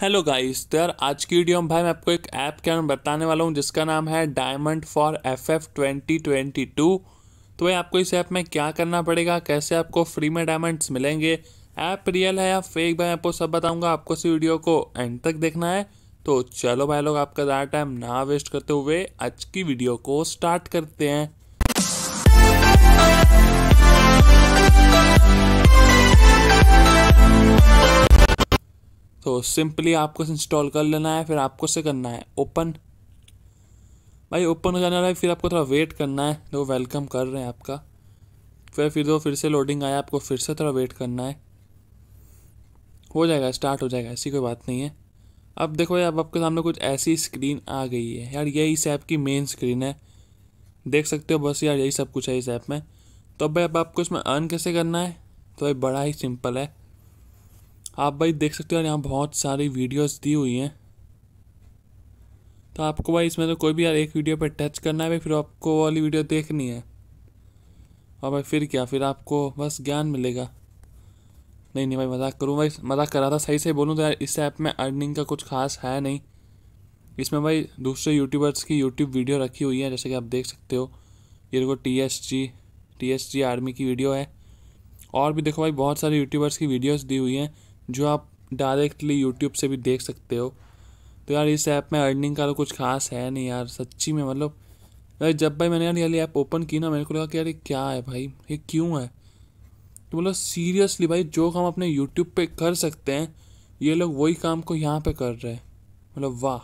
hello guys तो यार आज की वीडियो में भाई मैं आपको एक ऐप के बारे में बताने वाला हूँ जिसका नाम है diamond for F F twenty twenty two तो भाई आपको इस ऐप में क्या करना पड़ेगा कैसे आपको फ्री में डायमंड्स मिलेंगे ऐप रियल है या फेक भाई आपको सब बताऊंगा आपको इस वीडियो को एंड तक देखना है तो चलो भाई लोग आपका ज़्यादा टाइम ना वेस्ट करते हुए आज की वीडियो को स्टार्ट करते हैं तो सिंपली आपको इंस्टॉल कर लेना है फिर आपको से करना है ओपन भाई ओपन हो जाने वाला है फिर आपको थोड़ा वेट करना है तो वेलकम कर रहे हैं आपका फिर फिर दो फिर से लोडिंग आया आपको फिर से थोड़ा वेट करना है हो जाएगा स्टार्ट हो जाएगा ऐसी कोई बात नहीं है अब देखो यार अब आपके सामने कुछ ऐसी स्क्रीन आ गई है यार यही इस ऐप की मेन स्क्रीन है देख सकते हो बस यार यही सब कुछ है इस ऐप में तो अब भाई अब आपको इसमें अर्न कैसे करना है तो भाई बड़ा ही सिंपल है आप भाई देख सकते हो यहाँ बहुत सारी वीडियोस दी हुई हैं तो आपको भाई इसमें तो कोई भी यार एक वीडियो पर टच करना है भाई फिर आपको वाली वीडियो देखनी है और भाई फिर क्या फिर आपको बस ज्ञान मिलेगा नहीं नहीं भाई मजाक करूँ भाई मजाक करा था सही से बोलूँ तो यार इस ऐप में अर्निंग का कुछ खास है नहीं इसमें भाई दूसरे यूट्यूबर्स की यूट्यूब वीडियो रखी हुई है जैसे कि आप देख सकते हो ये देखो T S G T S G army की वीडियो है और भी देखो भाई बहुत सारे यूट्यूबर्स की वीडियोस दी हुई हैं जो आप डायरेक्टली यूट्यूब से भी देख सकते हो तो यार इस ऐप में अर्निंग का तो कुछ खास है नहीं यार सच्ची में मतलब यार जब भाई मैंने यार ये ऐप ओपन की ना मेरे को लगा कि यार ये क्या है भाई ये क्यों है तो मतलब सीरियसली भाई जो काम अपने यूट्यूब पे कर सकते हैं ये लोग वही काम को यहाँ पे कर रहे हैं मतलब वाह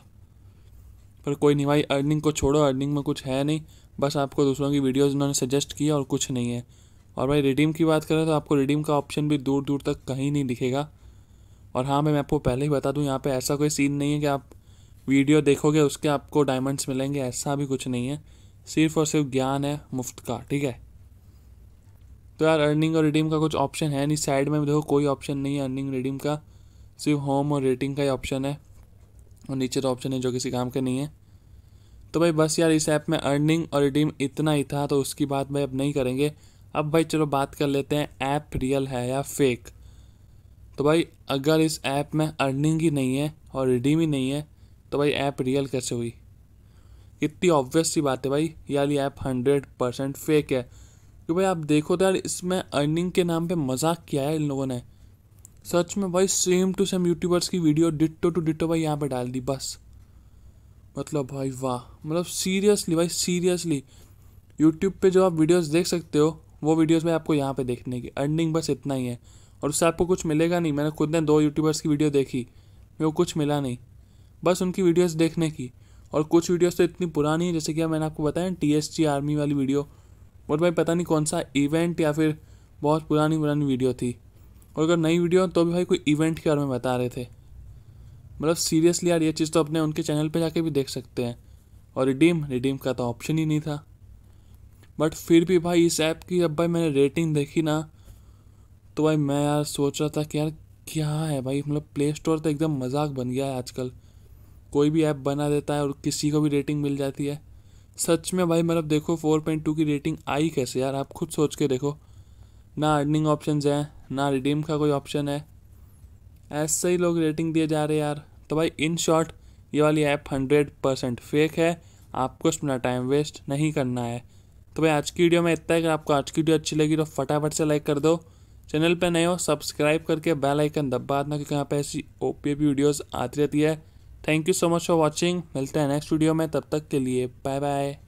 पर कोई नहीं भाई अर्निंग को छोड़ो अर्निंग में कुछ है नहीं बस आपको दूसरों की वीडियोज़ उन्होंने सजेस्ट किया और कुछ नहीं है और भाई रिडीम की बात करें तो आपको रिडीम का ऑप्शन भी दूर दूर तक कहीं नहीं दिखेगा और हाँ मैं आपको पहले ही बता दूँ यहाँ पे ऐसा कोई सीन नहीं है कि आप वीडियो देखोगे उसके आपको डायमंड्स मिलेंगे ऐसा भी कुछ नहीं है सिर्फ और सिर्फ ज्ञान है मुफ्त का ठीक है तो यार अर्निंग और रिडीम का कुछ ऑप्शन है नहीं साइड में देखो कोई ऑप्शन नहीं है अर्निंग रिडीम का सिर्फ होम और रेटिंग का ही ऑप्शन है और नीचे तो ऑप्शन है जो किसी काम के नहीं है तो भाई बस यार इस ऐप में अर्निंग और रिडीम इतना ही था तो उसकी बात भाई अब नहीं करेंगे अब भाई चलो बात कर लेते हैं ऐप रियल है या फेक तो भाई अगर इस ऐप में अर्निंग ही नहीं है और रिडीम ही नहीं है तो भाई ऐप रियल कैसे हुई इतनी ऑब्वियस सी बात है भाई यार ये ऐप हंड्रेड परसेंट फेक है क्योंकि भाई आप देखो तो यार इसमें अर्निंग के नाम पे मजाक किया है इन लोगों ने सच में भाई सेम टू सेम यूट्यूबर्स की वीडियो डिट्टो टू डिट्टो भाई यहाँ पे डाल दी बस मतलब भाई वाह मतलब सीरियसली भाई सीरियसली यूट्यूब पे जो आप वीडियोस देख सकते हो वो वीडियोस में आपको यहाँ पे देखने की अर्निंग बस इतना ही है और उससे आपको कुछ मिलेगा नहीं मैंने खुद ने दो यूट्यूबर्स की वीडियो देखी मेरे को कुछ मिला नहीं बस उनकी वीडियोस देखने की और कुछ वीडियोस तो इतनी पुरानी है जैसे कि मैंने आपको बताया टी एस जी आर्मी वाली वीडियो और भाई पता नहीं कौन सा इवेंट या फिर बहुत पुरानी पुरानी वीडियो थी और अगर नई वीडियो तो भी भाई कोई इवेंट के बारे में बता रहे थे मतलब सीरियसली यार ये चीज़ तो अपने उनके चैनल पे जाके भी देख सकते हैं और रिडीम रिडीम का तो ऑप्शन ही नहीं था बट फिर भी भाई इस ऐप की जब भाई मैंने रेटिंग देखी ना तो भाई मैं यार सोच रहा था कि यार क्या है भाई मतलब प्ले स्टोर तो एकदम मजाक बन गया है आजकल कोई भी ऐप बना देता है और किसी को भी रेटिंग मिल जाती है सच में भाई मतलब देखो फोर पॉइंट टू की रेटिंग आई कैसे यार आप खुद सोच के देखो ना अर्निंग ऑप्शन हैं ना रिडीम का कोई ऑप्शन है ऐसे ही लोग रेटिंग दिए जा रहे यार तो भाई इन शॉर्ट ये वाली ऐप हंड्रेड परसेंट फेक है आपको इसमें टाइम वेस्ट नहीं करना है तो भाई आज की वीडियो में इतना है अगर आपको आज की वीडियो अच्छी लगी तो फटाफट से लाइक कर दो चैनल पर नए हो सब्सक्राइब करके बेल आइकन दबा देना क्योंकि यहाँ पे ऐसी ओ वीडियोस आती रहती है thank you so much for watching मिलते हैं नेक्स्ट वीडियो में तब तक के लिए बाय बाय